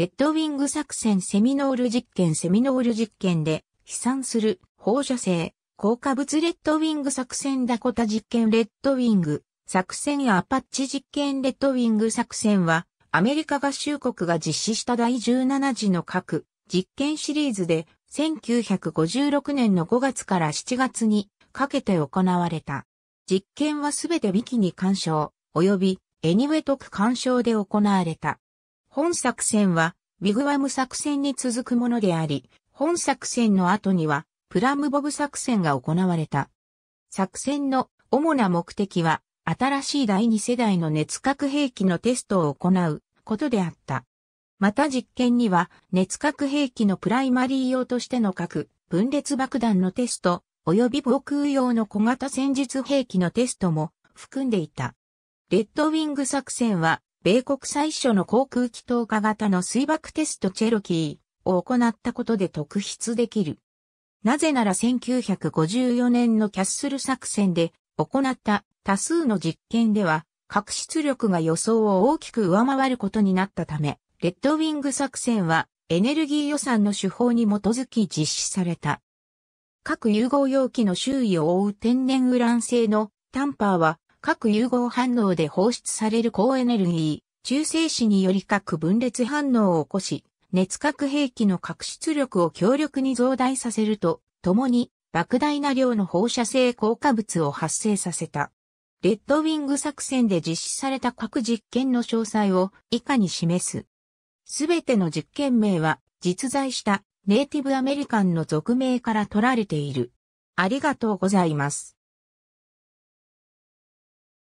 レッドウィング作戦セミノール実験セミノール実験で飛散する放射性、効果物レッドウィング作戦ダコタ実験レッドウィング作戦やアパッチ実験レッドウィング作戦はアメリカ合衆国が実施した第17次の核実験シリーズで1956年の5月から7月にかけて行われた。実験はすべてビキニ干渉及びエニウェトク干渉で行われた。本作戦は、ウィグワム作戦に続くものであり、本作戦の後には、プラムボブ作戦が行われた。作戦の主な目的は、新しい第二世代の熱核兵器のテストを行うことであった。また実験には、熱核兵器のプライマリー用としての核、分裂爆弾のテスト、及び防空用の小型戦術兵器のテストも含んでいた。レッドウィング作戦は米国最初の航空機投下型の水爆テストチェロキーを行ったことで特筆できる。なぜなら1954年のキャッスル作戦で行った多数の実験では、核出力が予想を大きく上回ることになったため、レッドウィング作戦はエネルギー予算の手法に基づき実施された。核融合容器の周囲を覆う天然ウラン製のタンパーは核融合反応で放出される高エネルギー、中性子により核分裂反応を起こし、熱核兵器の核出力を強力に増大させると、共に莫大な量の放射性効果物を発生させた。レッドウィング作戦で実施された各実験の詳細を以下に示す。すべての実験名は実在したネイティブアメリカンの俗名から取られている。ありがとうございます。